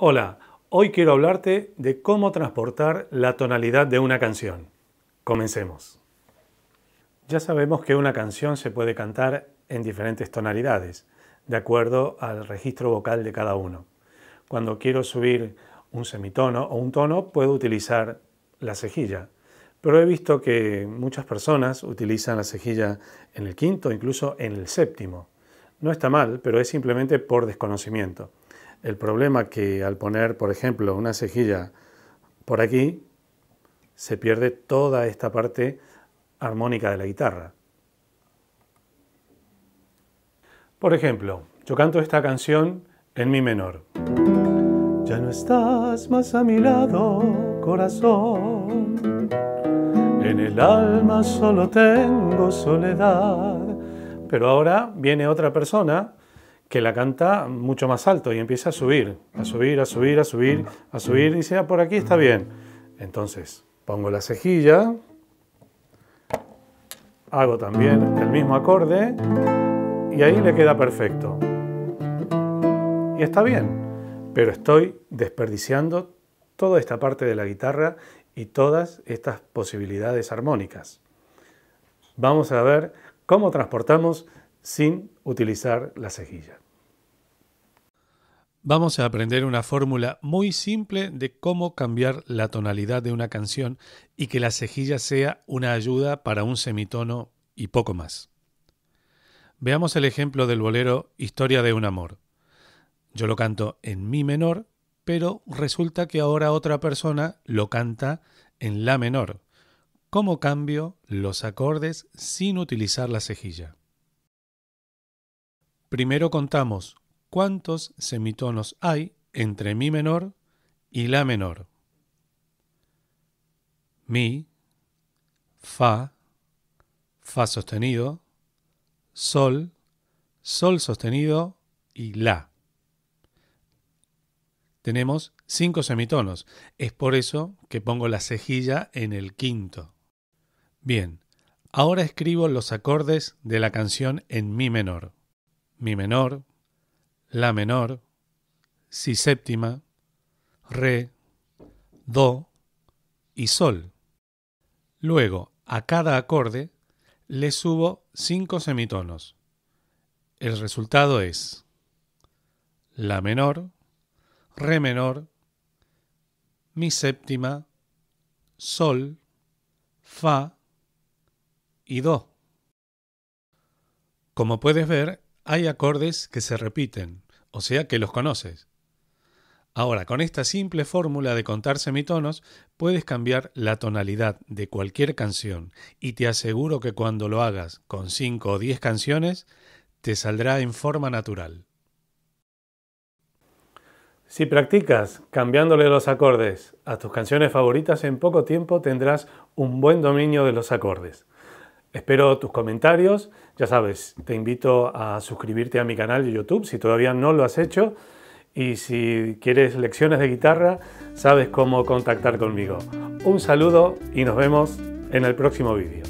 Hola, hoy quiero hablarte de cómo transportar la tonalidad de una canción. Comencemos. Ya sabemos que una canción se puede cantar en diferentes tonalidades, de acuerdo al registro vocal de cada uno. Cuando quiero subir un semitono o un tono, puedo utilizar la cejilla. Pero he visto que muchas personas utilizan la cejilla en el quinto, incluso en el séptimo. No está mal, pero es simplemente por desconocimiento. El problema que al poner, por ejemplo, una cejilla por aquí, se pierde toda esta parte armónica de la guitarra. Por ejemplo, yo canto esta canción en mi menor. Ya no estás más a mi lado, corazón. En el alma solo tengo soledad. Pero ahora viene otra persona que la canta mucho más alto y empieza a subir, a subir, a subir, a subir, a subir, y dice, ah, por aquí está bien. Entonces, pongo la cejilla, hago también el mismo acorde y ahí le queda perfecto. Y está bien, pero estoy desperdiciando toda esta parte de la guitarra y todas estas posibilidades armónicas. Vamos a ver cómo transportamos sin utilizar la cejilla. Vamos a aprender una fórmula muy simple de cómo cambiar la tonalidad de una canción y que la cejilla sea una ayuda para un semitono y poco más. Veamos el ejemplo del bolero Historia de un amor. Yo lo canto en mi menor, pero resulta que ahora otra persona lo canta en la menor. ¿Cómo cambio los acordes sin utilizar la cejilla? Primero contamos cuántos semitonos hay entre mi menor y la menor. Mi, fa, fa sostenido, sol, sol sostenido y la. Tenemos cinco semitonos. Es por eso que pongo la cejilla en el quinto. Bien, ahora escribo los acordes de la canción en mi menor mi menor, la menor, si séptima, re, do y sol. Luego, a cada acorde le subo cinco semitonos. El resultado es la menor, re menor, mi séptima, sol, fa y do. Como puedes ver, hay acordes que se repiten, o sea que los conoces. Ahora, con esta simple fórmula de contar semitonos, puedes cambiar la tonalidad de cualquier canción y te aseguro que cuando lo hagas con 5 o 10 canciones, te saldrá en forma natural. Si practicas cambiándole los acordes a tus canciones favoritas, en poco tiempo tendrás un buen dominio de los acordes. Espero tus comentarios. Ya sabes, te invito a suscribirte a mi canal de YouTube si todavía no lo has hecho. Y si quieres lecciones de guitarra, sabes cómo contactar conmigo. Un saludo y nos vemos en el próximo vídeo.